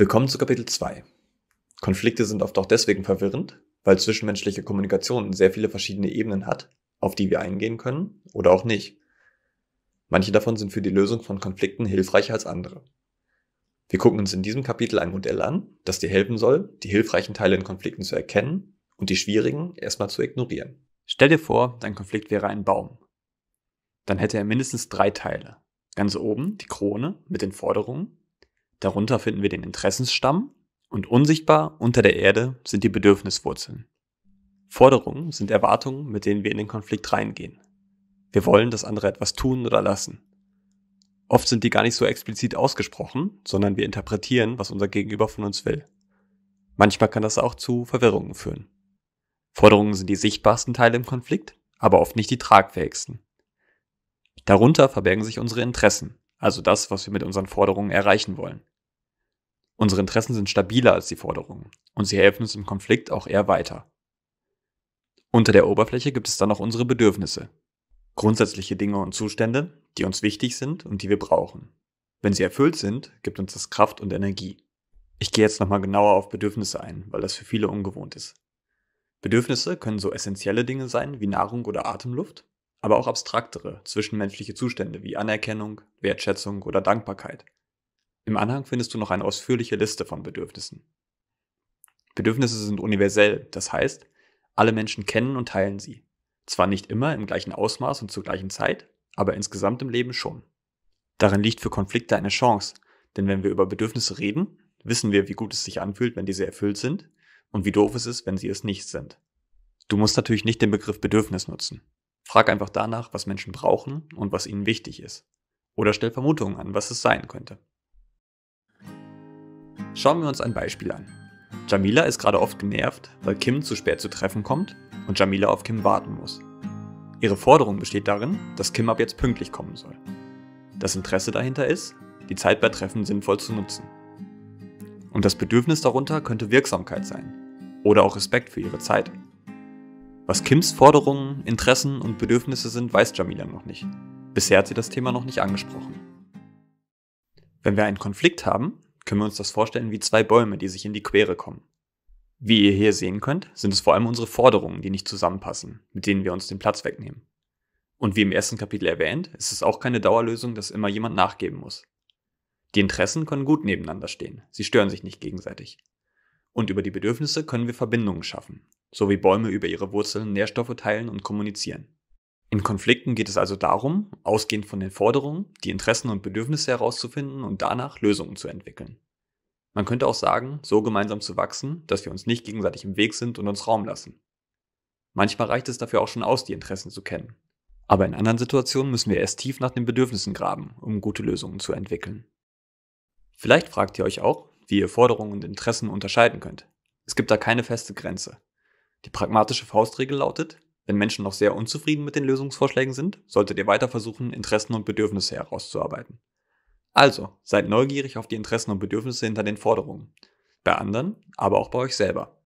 Willkommen zu Kapitel 2. Konflikte sind oft auch deswegen verwirrend, weil zwischenmenschliche Kommunikation sehr viele verschiedene Ebenen hat, auf die wir eingehen können oder auch nicht. Manche davon sind für die Lösung von Konflikten hilfreicher als andere. Wir gucken uns in diesem Kapitel ein Modell an, das dir helfen soll, die hilfreichen Teile in Konflikten zu erkennen und die schwierigen erstmal zu ignorieren. Stell dir vor, dein Konflikt wäre ein Baum. Dann hätte er mindestens drei Teile. Ganz oben die Krone mit den Forderungen, Darunter finden wir den Interessensstamm und unsichtbar unter der Erde sind die Bedürfniswurzeln. Forderungen sind Erwartungen, mit denen wir in den Konflikt reingehen. Wir wollen, dass andere etwas tun oder lassen. Oft sind die gar nicht so explizit ausgesprochen, sondern wir interpretieren, was unser Gegenüber von uns will. Manchmal kann das auch zu Verwirrungen führen. Forderungen sind die sichtbarsten Teile im Konflikt, aber oft nicht die tragfähigsten. Darunter verbergen sich unsere Interessen, also das, was wir mit unseren Forderungen erreichen wollen. Unsere Interessen sind stabiler als die Forderungen und sie helfen uns im Konflikt auch eher weiter. Unter der Oberfläche gibt es dann auch unsere Bedürfnisse. Grundsätzliche Dinge und Zustände, die uns wichtig sind und die wir brauchen. Wenn sie erfüllt sind, gibt uns das Kraft und Energie. Ich gehe jetzt nochmal genauer auf Bedürfnisse ein, weil das für viele ungewohnt ist. Bedürfnisse können so essentielle Dinge sein wie Nahrung oder Atemluft, aber auch abstraktere, zwischenmenschliche Zustände wie Anerkennung, Wertschätzung oder Dankbarkeit. Im Anhang findest du noch eine ausführliche Liste von Bedürfnissen. Bedürfnisse sind universell, das heißt, alle Menschen kennen und teilen sie. Zwar nicht immer im gleichen Ausmaß und zur gleichen Zeit, aber insgesamt im Leben schon. Darin liegt für Konflikte eine Chance, denn wenn wir über Bedürfnisse reden, wissen wir, wie gut es sich anfühlt, wenn diese erfüllt sind und wie doof es ist, wenn sie es nicht sind. Du musst natürlich nicht den Begriff Bedürfnis nutzen. Frag einfach danach, was Menschen brauchen und was ihnen wichtig ist. Oder stell Vermutungen an, was es sein könnte. Schauen wir uns ein Beispiel an. Jamila ist gerade oft genervt, weil Kim zu spät zu Treffen kommt und Jamila auf Kim warten muss. Ihre Forderung besteht darin, dass Kim ab jetzt pünktlich kommen soll. Das Interesse dahinter ist, die Zeit bei Treffen sinnvoll zu nutzen. Und das Bedürfnis darunter könnte Wirksamkeit sein oder auch Respekt für ihre Zeit. Was Kims Forderungen, Interessen und Bedürfnisse sind, weiß Jamila noch nicht. Bisher hat sie das Thema noch nicht angesprochen. Wenn wir einen Konflikt haben, können wir uns das vorstellen wie zwei Bäume, die sich in die Quere kommen. Wie ihr hier sehen könnt, sind es vor allem unsere Forderungen, die nicht zusammenpassen, mit denen wir uns den Platz wegnehmen. Und wie im ersten Kapitel erwähnt, ist es auch keine Dauerlösung, dass immer jemand nachgeben muss. Die Interessen können gut nebeneinander stehen, sie stören sich nicht gegenseitig. Und über die Bedürfnisse können wir Verbindungen schaffen, so wie Bäume über ihre Wurzeln Nährstoffe teilen und kommunizieren. In Konflikten geht es also darum, ausgehend von den Forderungen, die Interessen und Bedürfnisse herauszufinden und danach Lösungen zu entwickeln. Man könnte auch sagen, so gemeinsam zu wachsen, dass wir uns nicht gegenseitig im Weg sind und uns Raum lassen. Manchmal reicht es dafür auch schon aus, die Interessen zu kennen. Aber in anderen Situationen müssen wir erst tief nach den Bedürfnissen graben, um gute Lösungen zu entwickeln. Vielleicht fragt ihr euch auch, wie ihr Forderungen und Interessen unterscheiden könnt. Es gibt da keine feste Grenze. Die pragmatische Faustregel lautet, wenn Menschen noch sehr unzufrieden mit den Lösungsvorschlägen sind, solltet ihr weiter versuchen, Interessen und Bedürfnisse herauszuarbeiten. Also, seid neugierig auf die Interessen und Bedürfnisse hinter den Forderungen. Bei anderen, aber auch bei euch selber.